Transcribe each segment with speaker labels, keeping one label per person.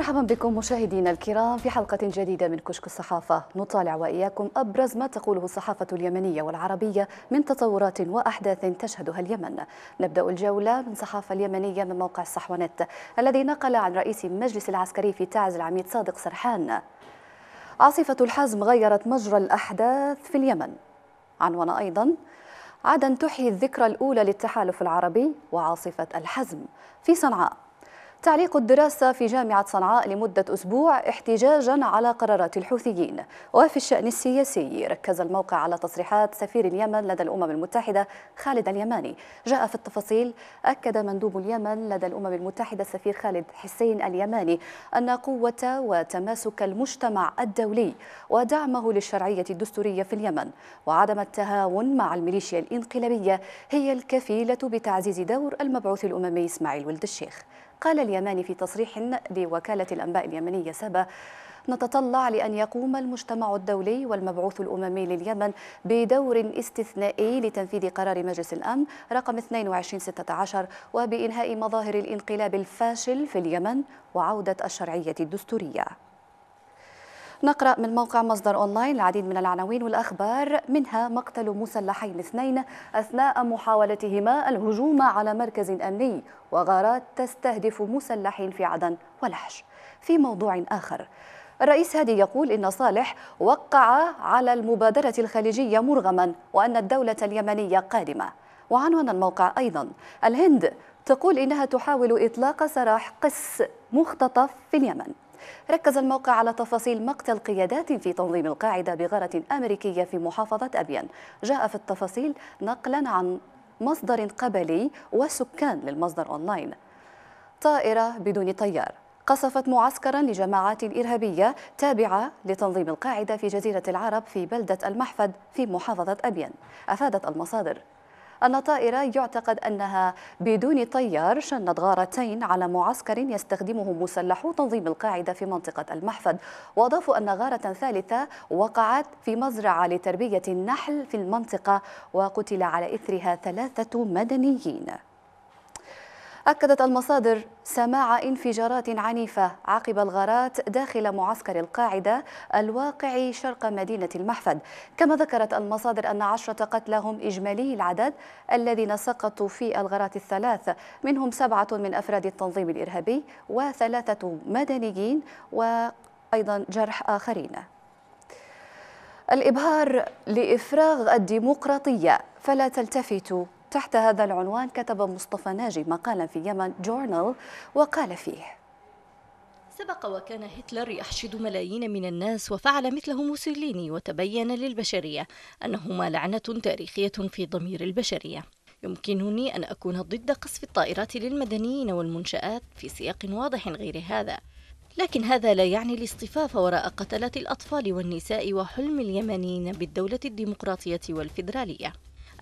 Speaker 1: مرحبا بكم مشاهدينا الكرام في حلقة جديدة من كشك الصحافة نطالع وإياكم أبرز ما تقوله الصحافة اليمنية والعربية من تطورات وأحداث تشهدها اليمن نبدأ الجولة من صحافة اليمنية من موقع الصحوانت الذي نقل عن رئيس المجلس العسكري في تعز العميد صادق سرحان عاصفة الحزم غيرت مجرى الأحداث في اليمن عنوان أيضا عدن تحيي الذكرى الأولى للتحالف العربي وعاصفة الحزم في صنعاء تعليق الدراسة في جامعة صنعاء لمدة أسبوع احتجاجا على قرارات الحوثيين وفي الشأن السياسي ركز الموقع على تصريحات سفير اليمن لدى الأمم المتحدة خالد اليماني جاء في التفاصيل أكد مندوب اليمن لدى الأمم المتحدة السفير خالد حسين اليماني أن قوة وتماسك المجتمع الدولي ودعمه للشرعية الدستورية في اليمن وعدم التهاون مع الميليشيا الإنقلابية هي الكفيلة بتعزيز دور المبعوث الأممي إسماعيل ولد الشيخ قال اليماني في تصريح لوكالة الأنباء اليمنية سابا نتطلع لأن يقوم المجتمع الدولي والمبعوث الأممي لليمن بدور استثنائي لتنفيذ قرار مجلس الأمن رقم 2216 وبإنهاء مظاهر الانقلاب الفاشل في اليمن وعودة الشرعية الدستورية نقرأ من موقع مصدر أونلاين العديد من العناوين والأخبار منها مقتل مسلحين اثنين أثناء محاولتهما الهجوم على مركز أمني وغارات تستهدف مسلحين في عدن ولحج في موضوع آخر الرئيس هادي يقول إن صالح وقع على المبادرة الخليجية مرغما وأن الدولة اليمنية قادمة وعنوان الموقع أيضا الهند تقول إنها تحاول إطلاق سراح قس مختطف في اليمن ركز الموقع على تفاصيل مقتل قيادات في تنظيم القاعدة بغارة أمريكية في محافظة أبيان جاء في التفاصيل نقلا عن مصدر قبلي وسكان للمصدر أونلاين طائرة بدون طيار قصفت معسكرا لجماعات إرهابية تابعة لتنظيم القاعدة في جزيرة العرب في بلدة المحفد في محافظة أبيان أفادت المصادر أن طائرة يعتقد أنها بدون طيار شنت غارتين على معسكر يستخدمه مسلحو تنظيم القاعدة في منطقة المحفد وأضافوا أن غارة ثالثة وقعت في مزرعة لتربية النحل في المنطقة وقتل على إثرها ثلاثة مدنيين أكدت المصادر سماع انفجارات عنيفة عقب الغارات داخل معسكر القاعدة الواقع شرق مدينة المحفد كما ذكرت المصادر أن عشرة قتلى هم إجمالي العدد الذين سقطوا في الغارات الثلاث منهم سبعة من أفراد التنظيم الإرهابي وثلاثة مدنيين وأيضا جرح آخرين الإبهار لإفراغ الديمقراطية فلا تلتفتوا تحت هذا العنوان كتب مصطفى ناجي مقالا في يمن جورنال وقال فيه
Speaker 2: سبق وكان هتلر يحشد ملايين من الناس وفعل مثله موسوليني وتبين للبشرية أنهما لعنة تاريخية في ضمير البشرية يمكنني أن أكون ضد قصف الطائرات للمدنيين والمنشآت في سياق واضح غير هذا لكن هذا لا يعني الاصطفاف وراء قتلة الأطفال والنساء وحلم اليمنيين بالدولة الديمقراطية والفيدرالية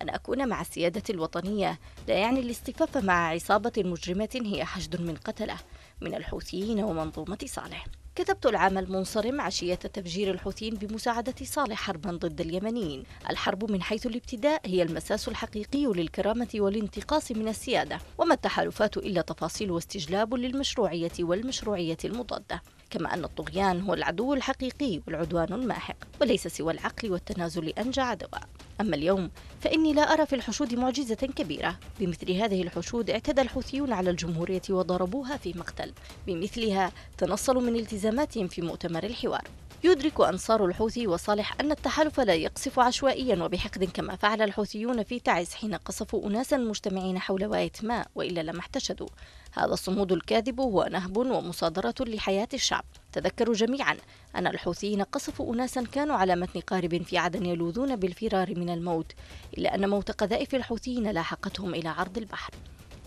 Speaker 2: أن أكون مع السيادة الوطنية لا يعني الاصطفاف مع عصابة مجرمة هي حشد من قتلة من الحوثيين ومنظومة صالح كتبت العام المنصرم عشية تفجير الحوثيين بمساعدة صالح حربا ضد اليمنيين الحرب من حيث الابتداء هي المساس الحقيقي للكرامة والانتقاص من السيادة وما التحالفات إلا تفاصيل واستجلاب للمشروعية والمشروعية المضادة كما أن الطغيان هو العدو الحقيقي والعدوان الماحق وليس سوى العقل والتنازل أنجع دواء أما اليوم فإني لا أرى في الحشود معجزة كبيرة بمثل هذه الحشود اعتدى الحوثيون على الجمهورية وضربوها في مقتل بمثلها تنصلوا من التزاماتهم في مؤتمر الحوار يدرك أنصار الحوثي وصالح أن التحالف لا يقصف عشوائيا وبحقد كما فعل الحوثيون في تعز حين قصفوا أناسا مجتمعين حول واية ماء وإلا لما احتشدوا هذا الصمود الكاذب هو نهب ومصادرة لحياة الشعب تذكروا جميعا أن الحوثيين قصفوا أناسا كانوا على متن قارب في عدن يلوذون بالفرار من الموت إلا أن موت قذائف الحوثيين لاحقتهم إلى عرض البحر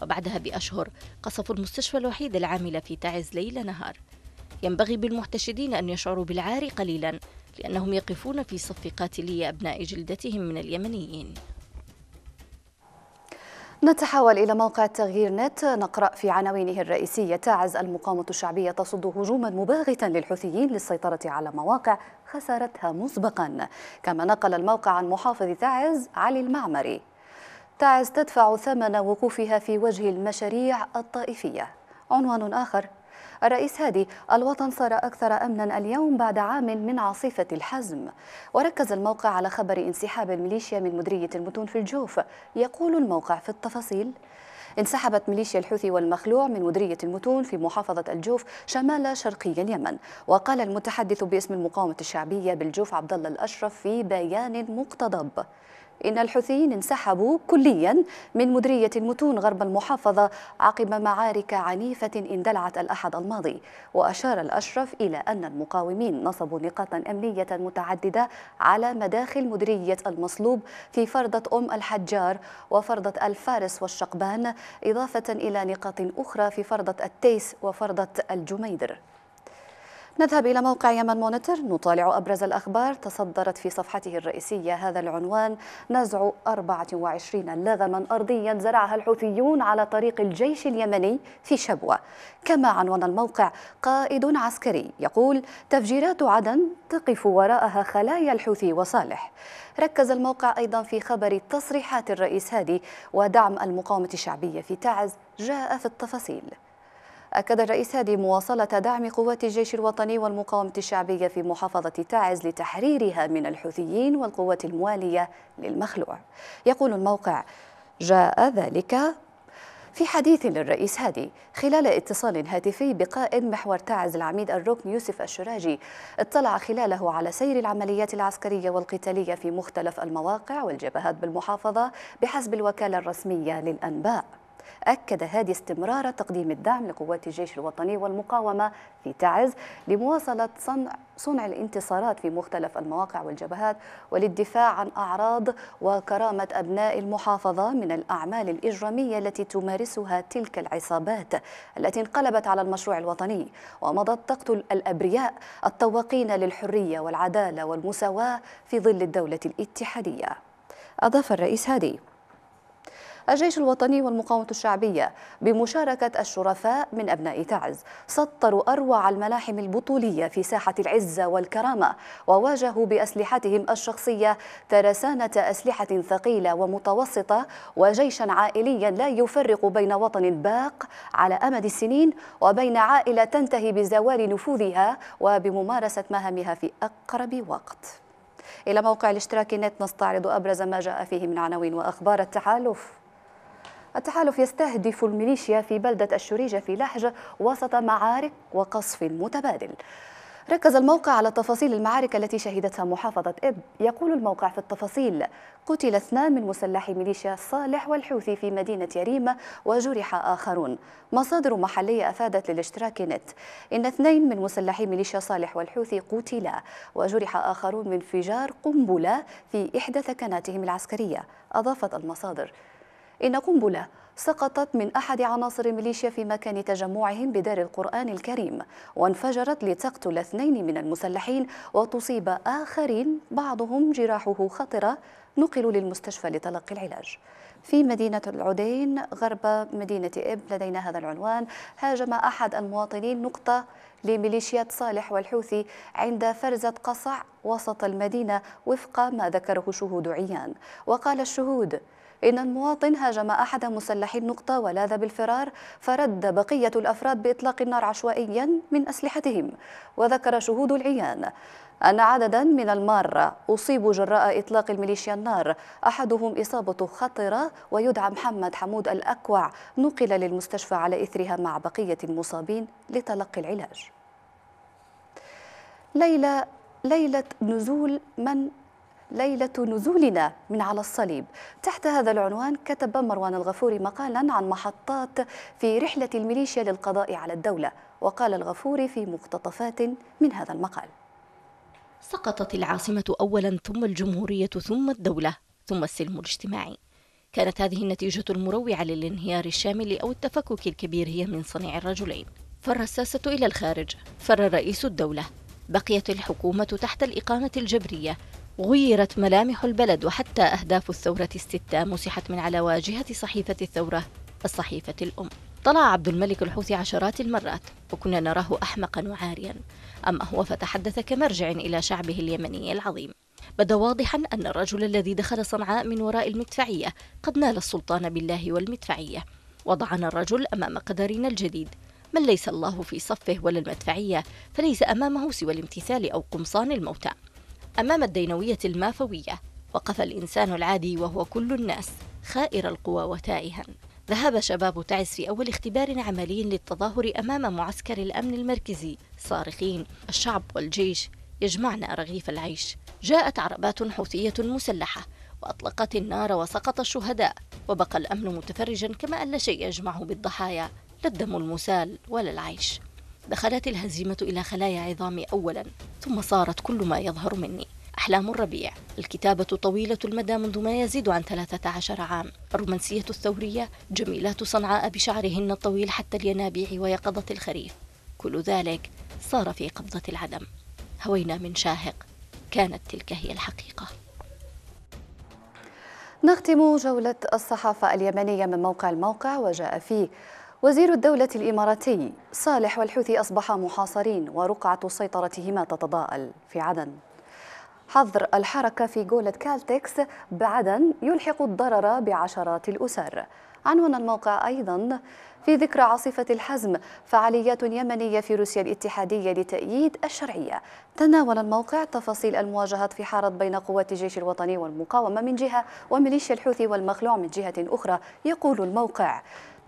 Speaker 2: وبعدها بأشهر قصفوا المستشفى الوحيد العامل في تعز ليل نهار ينبغي بالمحتشدين أن يشعروا بالعار قليلا لأنهم يقفون في صف قاتلي أبناء جلدتهم من اليمنيين
Speaker 1: نتحول إلى موقع تغيير نت نقرأ في عناوينه الرئيسية تعز المقاومة الشعبية تصد هجوما مباغتا للحوثيين للسيطرة على مواقع خسرتها مسبقا كما نقل الموقع عن محافظ تعز علي المعمري تعز تدفع ثمن وقوفها في وجه المشاريع الطائفية عنوان آخر الرئيس هادي الوطن صار أكثر أمنا اليوم بعد عام من عاصفة الحزم وركز الموقع على خبر انسحاب الميليشيا من مدرية المتون في الجوف يقول الموقع في التفاصيل انسحبت ميليشيا الحوثي والمخلوع من مدرية المتون في محافظة الجوف شمال شرقي اليمن وقال المتحدث باسم المقاومة الشعبية بالجوف عبد الله الأشرف في بيان مقتضب إن الحوثيين انسحبوا كليا من مديرية المتون غرب المحافظة عقب معارك عنيفة اندلعت الأحد الماضي وأشار الأشرف إلى أن المقاومين نصبوا نقاطا أمنية متعددة على مداخل مديرية المصلوب في فرضة أم الحجار وفرضة الفارس والشقبان إضافة إلى نقاط أخرى في فرضة التيس وفرضة الجميدر نذهب إلى موقع يمن مونيتور نطالع أبرز الأخبار تصدرت في صفحته الرئيسية هذا العنوان نزع 24 لغما أرضيا زرعها الحوثيون على طريق الجيش اليمني في شبوة كما عنوان الموقع قائد عسكري يقول تفجيرات عدن تقف وراءها خلايا الحوثي وصالح ركز الموقع أيضا في خبر تصريحات الرئيس هادي ودعم المقاومة الشعبية في تعز جاء في التفاصيل أكد الرئيس هادي مواصلة دعم قوات الجيش الوطني والمقاومة الشعبية في محافظة تعز لتحريرها من الحوثيين والقوات الموالية للمخلوع يقول الموقع جاء ذلك في حديث للرئيس هادي خلال اتصال هاتفي بقائد محور تعز العميد الركن يوسف الشراجي اطلع خلاله على سير العمليات العسكرية والقتالية في مختلف المواقع والجبهات بالمحافظة بحسب الوكالة الرسمية للأنباء أكد هادي استمرار تقديم الدعم لقوات الجيش الوطني والمقاومة في تعز لمواصلة صنع, صنع الانتصارات في مختلف المواقع والجبهات وللدفاع عن أعراض وكرامة أبناء المحافظة من الأعمال الإجرامية التي تمارسها تلك العصابات التي انقلبت على المشروع الوطني ومضت تقتل الأبرياء التواقين للحرية والعدالة والمساواة في ظل الدولة الاتحادية أضاف الرئيس هادي الجيش الوطني والمقاومة الشعبية بمشاركة الشرفاء من أبناء تعز سطروا أروع الملاحم البطولية في ساحة العزة والكرامة وواجهوا بأسلحتهم الشخصية ترسانة أسلحة ثقيلة ومتوسطة وجيشا عائليا لا يفرق بين وطن باق على أمد السنين وبين عائلة تنتهي بزوال نفوذها وبممارسة مهامها في أقرب وقت إلى موقع الاشتراك نت نستعرض أبرز ما جاء فيه من عناوين وأخبار التحالف التحالف يستهدف الميليشيا في بلدة الشريجة في لحج وسط معارك وقصف متبادل ركز الموقع على تفاصيل المعارك التي شهدتها محافظة إب يقول الموقع في التفاصيل قتل اثنان من مسلحي ميليشيا صالح والحوثي في مدينة يريمة وجرح آخرون مصادر محلية أفادت للاشتراك نت إن اثنين من مسلحي ميليشيا صالح والحوثي قتلا وجرح آخرون من انفجار قنبلة في إحدى ثكناتهم العسكرية أضافت المصادر إن قنبلة سقطت من أحد عناصر الميليشيا في مكان تجمعهم بدار القرآن الكريم وانفجرت لتقتل اثنين من المسلحين وتصيب آخرين بعضهم جراحه خطرة نقلوا للمستشفى لتلقي العلاج في مدينة العدين غرب مدينة إب لدينا هذا العنوان هاجم أحد المواطنين نقطة لميليشيات صالح والحوثي عند فرزة قصع وسط المدينة وفق ما ذكره شهود عيان وقال الشهود إن المواطن هاجم أحد مسلحي النقطة ولاذ بالفرار فرد بقية الأفراد بإطلاق النار عشوائيا من أسلحتهم وذكر شهود العيان أن عددا من المارة أصيبوا جراء إطلاق الميليشيا النار أحدهم إصابته خطرة ويدعى محمد حمود الأكوع نقل للمستشفى على إثرها مع بقية المصابين لتلقي العلاج ليلة ليلة نزول من ليلة نزولنا من على الصليب تحت هذا العنوان كتب مروان الغفوري مقالا عن محطات في رحلة الميليشيا للقضاء على الدولة وقال الغفوري في مقتطفات من هذا المقال
Speaker 2: سقطت العاصمة أولا ثم الجمهورية ثم الدولة ثم السلم الاجتماعي كانت هذه النتيجة المروعة للانهيار الشامل أو التفكك الكبير هي من صنع الرجلين فر الساسة إلى الخارج فر رئيس الدولة بقيت الحكومة تحت الإقامة الجبرية غيرت ملامح البلد وحتى أهداف الثورة الستة مسحت من على واجهة صحيفة الثورة الصحيفة الأم طلع عبد الملك الحوثي عشرات المرات وكنا نراه أحمقا وعاريا أما هو فتحدث كمرجع إلى شعبه اليمني العظيم بدا واضحا أن الرجل الذي دخل صنعاء من وراء المدفعية قد نال السلطان بالله والمدفعية وضعنا الرجل أمام قدرنا الجديد من ليس الله في صفه ولا المدفعية فليس أمامه سوى الامتثال أو قمصان الموتى أمام الدينوية المافوية وقف الإنسان العادي وهو كل الناس خائر القوى وتائها ذهب شباب تعز في أول اختبار عملي للتظاهر أمام معسكر الأمن المركزي صارخين الشعب والجيش يجمعنا رغيف العيش جاءت عربات حوثية مسلحة وأطلقت النار وسقط الشهداء وبقى الأمن متفرجا كما أن لا شيء يجمعه بالضحايا لا الدم المسال ولا العيش دخلت الهزيمة إلى خلايا عظامي أولا ثم صارت كل ما يظهر مني أحلام الربيع الكتابة طويلة المدى منذ ما يزيد عن 13 عام الرومانسية الثورية جميلات صنعاء بشعرهن الطويل حتى الينابيع ويقظة الخريف كل ذلك صار في قبضة العدم هوينا من شاهق كانت تلك هي الحقيقة
Speaker 1: نختم جولة الصحافة اليمنية من موقع الموقع وجاء فيه وزير الدولة الإماراتي صالح والحوثي أصبحا محاصرين ورقعة سيطرتهما تتضاءل في عدن حظر الحركة في جولة كالتكس بعدن يلحق الضرر بعشرات الأسر عنوان الموقع أيضا في ذكرى عاصفة الحزم فعاليات يمنية في روسيا الاتحادية لتأييد الشرعية تناول الموقع تفاصيل المواجهات في حارة بين قوات الجيش الوطني والمقاومة من جهة وميليشيا الحوثي والمخلوع من جهة أخرى يقول الموقع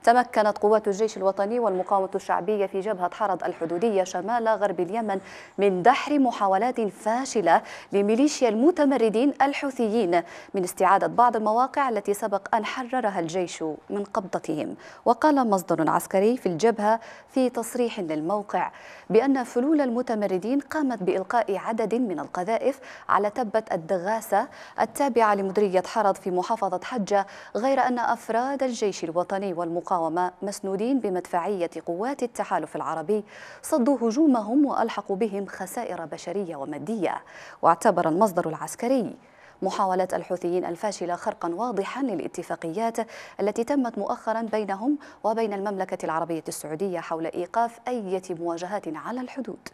Speaker 1: تمكنت قوات الجيش الوطني والمقاومة الشعبية في جبهة حرض الحدودية شمال غرب اليمن من دحر محاولات فاشلة لميليشيا المتمردين الحوثيين من استعادة بعض المواقع التي سبق أن حررها الجيش من قبضتهم وقال مصدر عسكري في الجبهة في تصريح للموقع بأن فلول المتمردين قامت بإلقاء عدد من القذائف على تبة الدغاسة التابعة لمديرية حرض في محافظة حجة غير أن أفراد الجيش الوطني والمقاومة المقاومة مسنودين بمدفعية قوات التحالف العربي صدوا هجومهم وألحقوا بهم خسائر بشرية ومادية واعتبر المصدر العسكري محاولة الحوثيين الفاشلة خرقا واضحا للاتفاقيات التي تمت مؤخرا بينهم وبين المملكة العربية السعودية حول إيقاف أي مواجهات على الحدود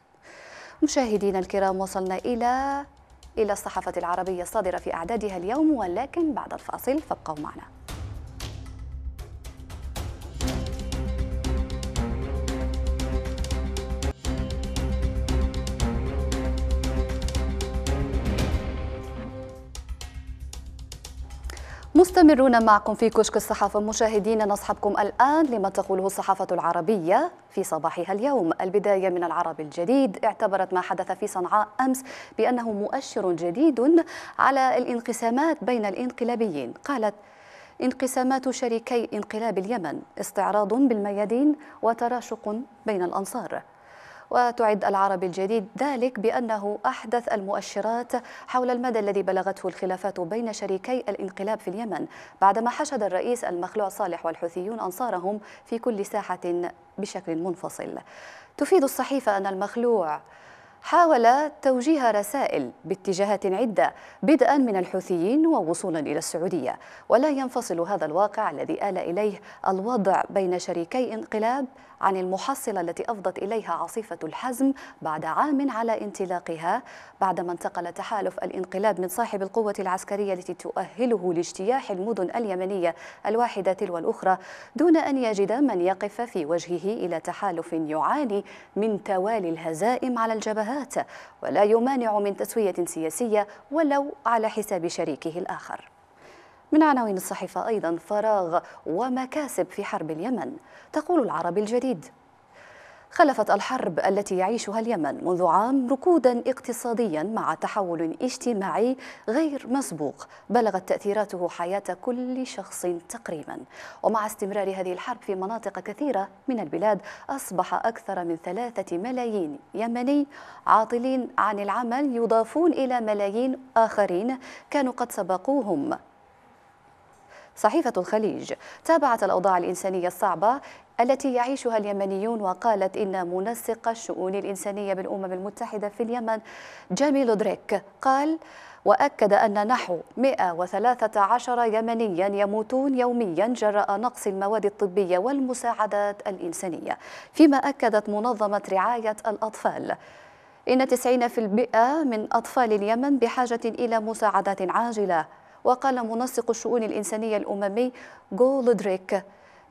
Speaker 1: مشاهدينا الكرام وصلنا إلى إلى الصحافة العربية الصادرة في أعدادها اليوم ولكن بعد الفاصل فابقوا معنا مستمرون معكم في كشك الصحافة مشاهدين نصحبكم الآن لما تقوله الصحافة العربية في صباحها اليوم البداية من العرب الجديد اعتبرت ما حدث في صنعاء أمس بأنه مؤشر جديد على الانقسامات بين الانقلابيين قالت انقسامات شريكي انقلاب اليمن استعراض بالميادين وتراشق بين الأنصار وتعد العربي الجديد ذلك بأنه أحدث المؤشرات حول المدى الذي بلغته الخلافات بين شريكي الانقلاب في اليمن بعدما حشد الرئيس المخلوع صالح والحوثيون أنصارهم في كل ساحة بشكل منفصل تفيد الصحيفة أن المخلوع حاول توجيه رسائل باتجاهات عدة بدءا من الحوثيين ووصولا إلى السعودية ولا ينفصل هذا الواقع الذي آل إليه الوضع بين شريكي انقلاب عن المحصلة التي أفضت إليها عاصفة الحزم بعد عام على انطلاقها بعدما انتقل تحالف الانقلاب من صاحب القوة العسكرية التي تؤهله لاجتياح المدن اليمنية الواحدة تلو الأخرى دون أن يجد من يقف في وجهه إلى تحالف يعاني من توالي الهزائم على الجبهات الاتجاهات ولا يمانع من تسوية سياسية ولو على حساب شريكه الآخر من عناوين الصحيفة أيضا فراغ ومكاسب في حرب اليمن تقول العرب الجديد خلفت الحرب التي يعيشها اليمن منذ عام ركودا اقتصاديا مع تحول اجتماعي غير مسبوق بلغت تأثيراته حياة كل شخص تقريبا ومع استمرار هذه الحرب في مناطق كثيرة من البلاد أصبح أكثر من ثلاثة ملايين يمني عاطلين عن العمل يضافون إلى ملايين آخرين كانوا قد سبقوهم صحيفة الخليج تابعت الأوضاع الإنسانية الصعبة التي يعيشها اليمنيون وقالت إن منسق الشؤون الإنسانية بالأمم المتحدة في اليمن جميل دريك قال وأكد أن نحو 113 يمنيا يموتون يوميا جراء نقص المواد الطبية والمساعدات الإنسانية فيما أكدت منظمة رعاية الأطفال إن 90% من أطفال اليمن بحاجة إلى مساعدات عاجلة وقال منسق الشؤون الإنسانية الأممي جولدريك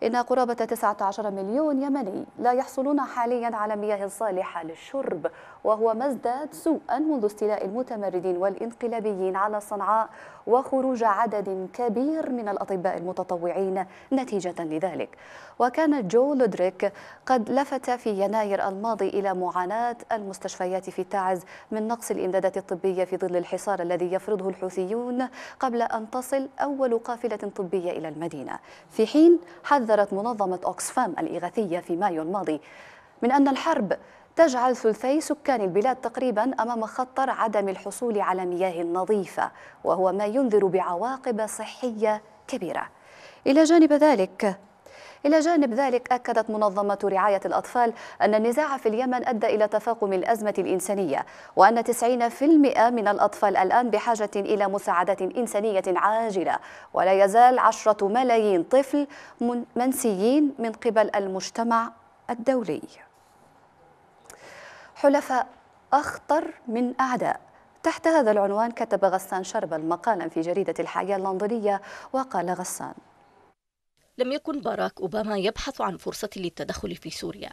Speaker 1: إن قرابة 19 مليون يمني لا يحصلون حاليا على مياه صالحة للشرب وهو ما ازداد سوءا منذ استيلاء المتمردين والانقلابيين على صنعاء وخروج عدد كبير من الأطباء المتطوعين نتيجة لذلك وكان جو لودريك قد لفت في يناير الماضي إلى معاناة المستشفيات في تعز من نقص الإمدادات الطبية في ظل الحصار الذي يفرضه الحوثيون قبل أن تصل أول قافلة طبية إلى المدينة في حين حذ حذرت منظمة أوكسفام الإغاثية في مايو الماضي من أن الحرب تجعل ثلثي سكان البلاد تقريبا أمام خطر عدم الحصول على مياه نظيفة وهو ما ينذر بعواقب صحية كبيرة إلى جانب ذلك إلى جانب ذلك أكدت منظمة رعاية الأطفال أن النزاع في اليمن أدى إلى تفاقم الأزمة الإنسانية وأن 90% من الأطفال الآن بحاجة إلى مساعدة إنسانية عاجلة ولا يزال عشرة ملايين طفل منسيين من قبل المجتمع الدولي حلفاء أخطر من أعداء تحت هذا العنوان كتب غسان شربل مقالا في جريدة الحياة اللندنية وقال غسان
Speaker 2: لم يكن باراك أوباما يبحث عن فرصة للتدخل في سوريا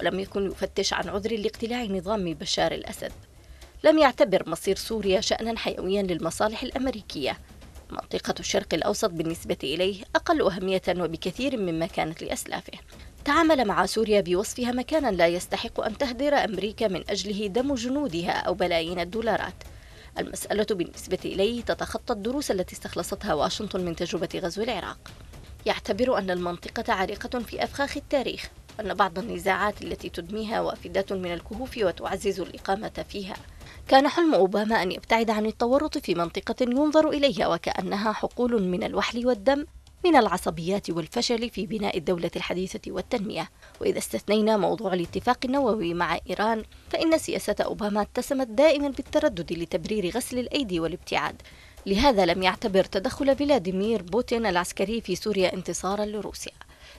Speaker 2: ولم يكن يفتش عن عذر لاقتلاع نظام بشار الأسد لم يعتبر مصير سوريا شأنا حيويا للمصالح الأمريكية منطقة الشرق الأوسط بالنسبة إليه أقل أهمية وبكثير مما كانت لأسلافه تعامل مع سوريا بوصفها مكانا لا يستحق أن تهدر أمريكا من أجله دم جنودها أو بلايين الدولارات المسألة بالنسبة إليه تتخطى الدروس التي استخلصتها واشنطن من تجربة غزو العراق يعتبر أن المنطقة عريقة في أفخاخ التاريخ وأن بعض النزاعات التي تدميها وافدات من الكهوف وتعزز الإقامة فيها كان حلم أوباما أن يبتعد عن التورط في منطقة ينظر إليها وكأنها حقول من الوحل والدم من العصبيات والفشل في بناء الدولة الحديثة والتنمية وإذا استثنينا موضوع الاتفاق النووي مع إيران فإن سياسة أوباما اتسمت دائما بالتردد لتبرير غسل الأيدي والابتعاد لهذا لم يعتبر تدخل فلاديمير بوتين العسكري في سوريا انتصارا لروسيا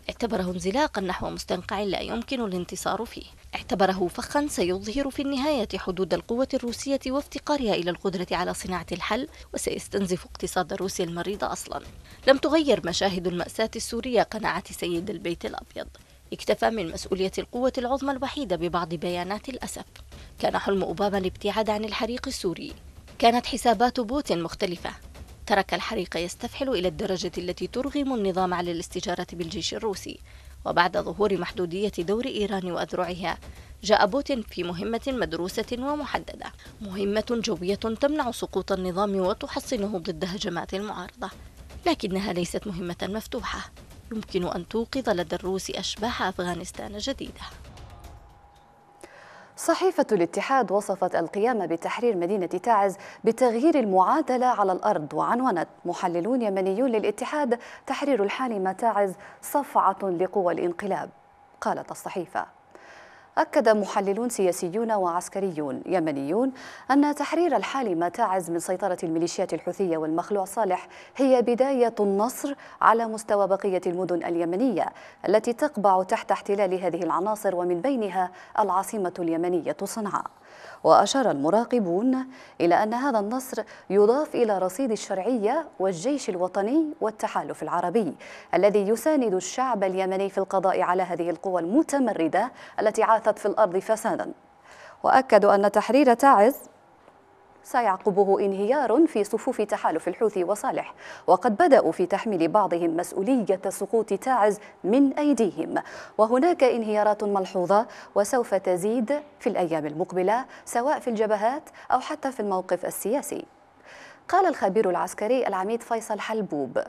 Speaker 2: اعتبره انزلاقا نحو مستنقع لا يمكن الانتصار فيه اعتبره فخا سيظهر في النهاية حدود القوة الروسية وافتقارها إلى القدرة على صناعة الحل وسيستنزف اقتصاد روسيا المريض أصلا لم تغير مشاهد المأساة السورية قناعة سيد البيت الأبيض اكتفى من مسؤولية القوة العظمى الوحيدة ببعض بيانات الأسف كان حلم أوباما الابتعاد عن الحريق السوري كانت حسابات بوتين مختلفة ترك الحريق يستفحل إلى الدرجة التي ترغم النظام على الاستجارة بالجيش الروسي وبعد ظهور محدودية دور إيران وأذرعها جاء بوتين في مهمة مدروسة ومحددة مهمة جوية تمنع سقوط النظام وتحصنه ضد هجمات المعارضة لكنها ليست مهمة مفتوحة يمكن أن توقظ لدى الروس أشباح أفغانستان جديدة
Speaker 1: صحيفة الاتحاد وصفت القيام بتحرير مدينة تعز بتغيير المعادلة على الأرض وعنونت محللون يمنيون للاتحاد تحرير الحالمة تعز صفعة لقوى الانقلاب قالت الصحيفة أكد محللون سياسيون وعسكريون يمنيون أن تحرير الحال ما تعز من سيطرة الميليشيات الحوثية والمخلوع صالح هي بداية النصر على مستوى بقية المدن اليمنية التي تقبع تحت احتلال هذه العناصر ومن بينها العاصمة اليمنية صنعاء وأشار المراقبون إلى أن هذا النصر يضاف إلى رصيد الشرعية والجيش الوطني والتحالف العربي الذي يساند الشعب اليمني في القضاء على هذه القوى المتمردة التي عاثت في الأرض فسادا وأكدوا أن تحرير تعز سيعقبه انهيار في صفوف تحالف الحوثي وصالح وقد بدأوا في تحميل بعضهم مسؤولية سقوط تاعز من أيديهم وهناك انهيارات ملحوظة وسوف تزيد في الأيام المقبلة سواء في الجبهات أو حتى في الموقف السياسي قال الخبير العسكري العميد فيصل حلبوب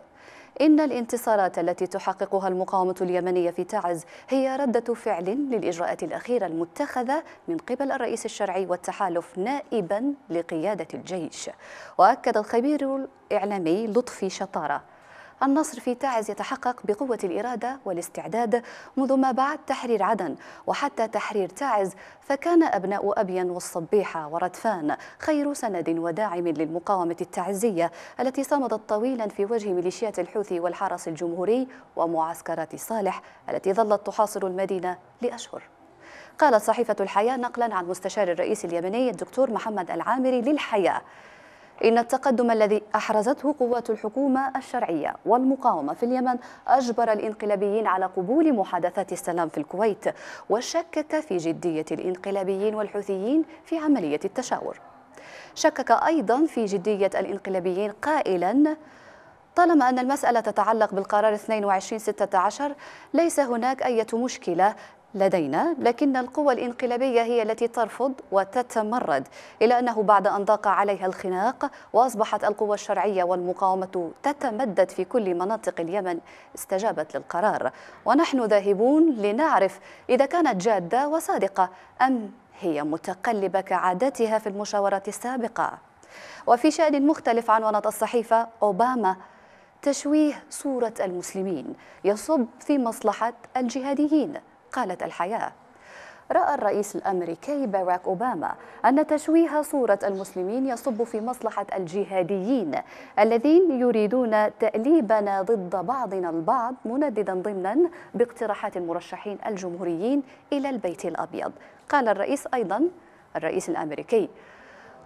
Speaker 1: إن الانتصارات التي تحققها المقاومة اليمنية في تعز هي ردة فعل للإجراءات الأخيرة المتخذة من قبل الرئيس الشرعي والتحالف نائبا لقيادة الجيش وأكد الخبير الإعلامي لطفي شطارة النصر في تعز يتحقق بقوة الإرادة والاستعداد منذ ما بعد تحرير عدن وحتى تحرير تعز فكان أبناء أبين والصبيحة وردفان خير سند وداعم للمقاومة التعزية التي صمدت طويلا في وجه ميليشيات الحوثي والحرس الجمهوري ومعسكرات صالح التي ظلت تحاصر المدينة لأشهر قالت صحيفة الحياة نقلا عن مستشار الرئيس اليمني الدكتور محمد العامري للحياة إن التقدم الذي أحرزته قوات الحكومة الشرعية والمقاومة في اليمن أجبر الإنقلابيين على قبول محادثات السلام في الكويت وشكك في جدية الإنقلابيين والحوثيين في عملية التشاور شكك أيضا في جدية الإنقلابيين قائلا طالما أن المسألة تتعلق بالقرار 2216 ليس هناك أي مشكلة لدينا لكن القوى الانقلابية هي التي ترفض وتتمرد إلى أنه بعد أن ضاق عليها الخناق وأصبحت القوى الشرعية والمقاومة تتمدد في كل مناطق اليمن استجابت للقرار ونحن ذاهبون لنعرف إذا كانت جادة وصادقة أم هي متقلبة كعادتها في المشاورات السابقة وفي شأن مختلف عنونت الصحيفة أوباما تشويه صورة المسلمين يصب في مصلحة الجهاديين قالت الحياه راى الرئيس الامريكي باراك اوباما ان تشويه صوره المسلمين يصب في مصلحه الجهاديين الذين يريدون تاليبنا ضد بعضنا البعض منددا ضمنا باقتراحات المرشحين الجمهوريين الى البيت الابيض قال الرئيس ايضا الرئيس الامريكي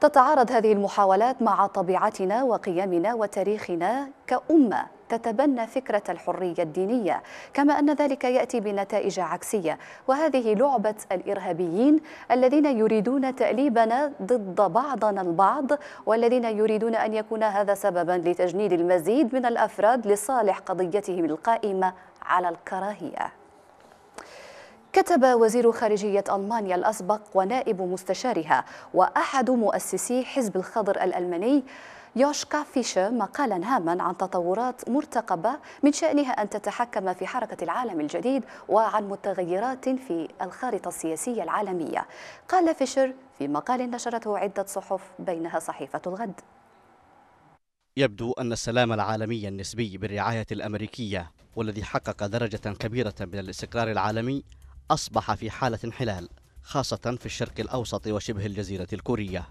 Speaker 1: تتعارض هذه المحاولات مع طبيعتنا وقيمنا وتاريخنا كامه تتبنى فكرة الحرية الدينية كما أن ذلك يأتي بنتائج عكسية وهذه لعبة الإرهابيين الذين يريدون تأليبنا ضد بعضنا البعض والذين يريدون أن يكون هذا سببا لتجنيد المزيد من الأفراد لصالح قضيتهم القائمة على الكراهية كتب وزير خارجية ألمانيا الأسبق ونائب مستشارها وأحد مؤسسي حزب الخضر الألماني يوشكا فيشر مقالا هاما عن تطورات مرتقبة من شأنها أن تتحكم في حركة العالم الجديد وعن متغيرات في الخارطة السياسية العالمية قال فيشر في مقال نشرته عدة صحف بينها صحيفة الغد
Speaker 3: يبدو أن السلام العالمي النسبي بالرعاية الأمريكية والذي حقق درجة كبيرة من الاستقرار العالمي أصبح في حالة انحلال خاصة في الشرق الأوسط وشبه الجزيرة الكورية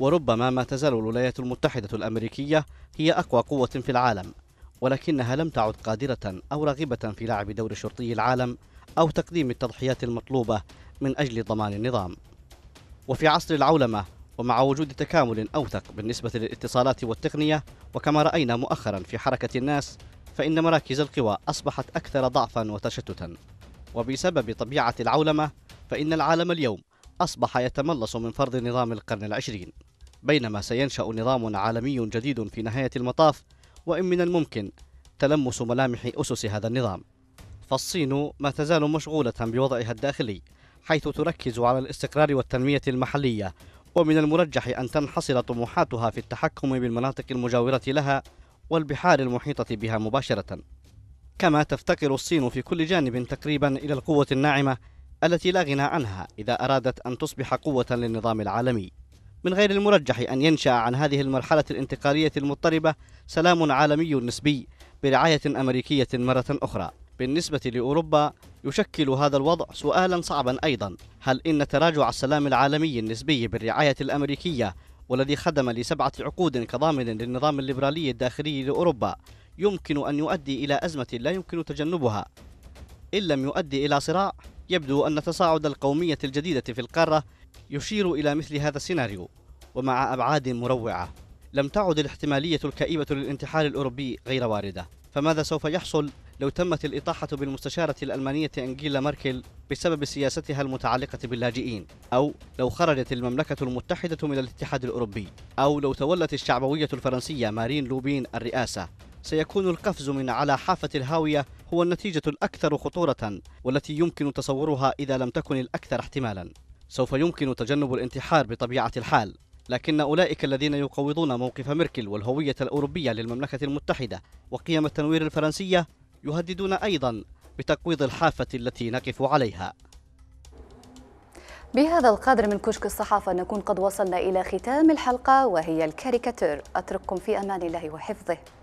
Speaker 3: وربما ما تزال الولايات المتحدة الأمريكية هي أقوى قوة في العالم ولكنها لم تعد قادرة أو راغبة في لعب دور شرطي العالم أو تقديم التضحيات المطلوبة من أجل ضمان النظام وفي عصر العولمة ومع وجود تكامل أوثق بالنسبة للاتصالات والتقنية وكما رأينا مؤخرا في حركة الناس فإن مراكز القوى أصبحت أكثر ضعفا وتشتتا وبسبب طبيعة العولمة فإن العالم اليوم أصبح يتملص من فرض نظام القرن العشرين بينما سينشأ نظام عالمي جديد في نهاية المطاف وإن من الممكن تلمس ملامح أسس هذا النظام فالصين ما تزال مشغولة بوضعها الداخلي حيث تركز على الاستقرار والتنمية المحلية ومن المرجح أن تنحصر طموحاتها في التحكم بالمناطق المجاورة لها والبحار المحيطة بها مباشرة كما تفتقر الصين في كل جانب تقريبا إلى القوة الناعمة التي لا غنى عنها إذا أرادت أن تصبح قوة للنظام العالمي من غير المرجح أن ينشأ عن هذه المرحلة الانتقالية المضطربة سلام عالمي نسبي برعاية أمريكية مرة أخرى بالنسبة لأوروبا يشكل هذا الوضع سؤالا صعبا أيضا هل إن تراجع السلام العالمي النسبي بالرعاية الأمريكية والذي خدم لسبعة عقود كضامن للنظام الليبرالي الداخلي لأوروبا يمكن أن يؤدي إلى أزمة لا يمكن تجنبها إن لم يؤدي إلى صراع يبدو أن تصاعد القومية الجديدة في القارة يشير إلى مثل هذا السيناريو ومع أبعاد مروعة لم تعد الاحتمالية الكئيبة للانتحار الأوروبي غير واردة فماذا سوف يحصل لو تمت الإطاحة بالمستشارة الألمانية أنجيلا ماركل بسبب سياستها المتعلقة باللاجئين أو لو خرجت المملكة المتحدة من الاتحاد الأوروبي أو لو تولت الشعبوية الفرنسية مارين لوبين الرئاسة سيكون القفز من على حافة الهاوية هو النتيجة الأكثر خطورة والتي يمكن تصورها إذا لم تكن الأكثر احتمالا سوف يمكن تجنب الانتحار بطبيعة الحال لكن أولئك الذين يقوضون موقف ميركل والهوية الأوروبية للمملكة المتحدة وقيم التنوير الفرنسية يهددون أيضا بتقويض الحافة التي نقف عليها
Speaker 1: بهذا القدر من كشك الصحافة نكون قد وصلنا إلى ختام الحلقة وهي الكاريكاتير أترككم في أمان الله وحفظه